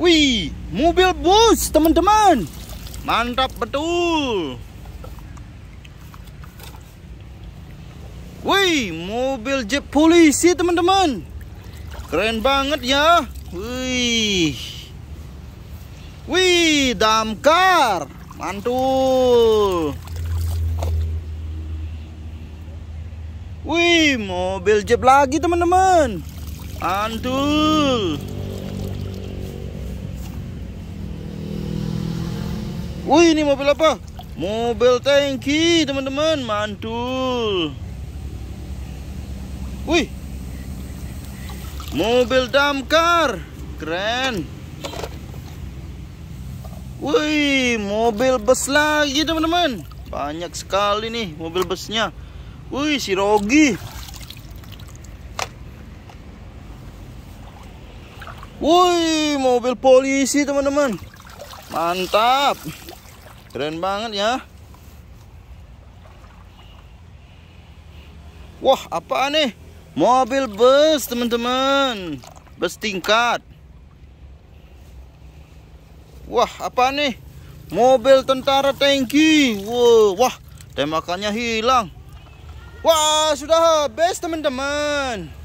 Wih, mobil bus, teman-teman. Mantap betul. Wih, mobil jeep polisi, teman-teman. Keren banget ya. Wih. Wih, damkar. Mantul. Wih, mobil jeep lagi, teman-teman. Mantul. Wih, ini mobil apa? Mobil tangki, teman-teman. Mantul. Wih. Mobil damkar. Keren. Wih, mobil bus lagi, teman-teman. Banyak sekali nih mobil busnya. Wih, si Rogi. Wih, mobil polisi, teman-teman. Mantap. Keren banget ya. Wah, apa nih? Mobil bus, teman-teman. Bus tingkat. Wah, apa nih? Mobil tentara tanki Wow, wah, tembakannya hilang. Wah, sudah habis, teman-teman.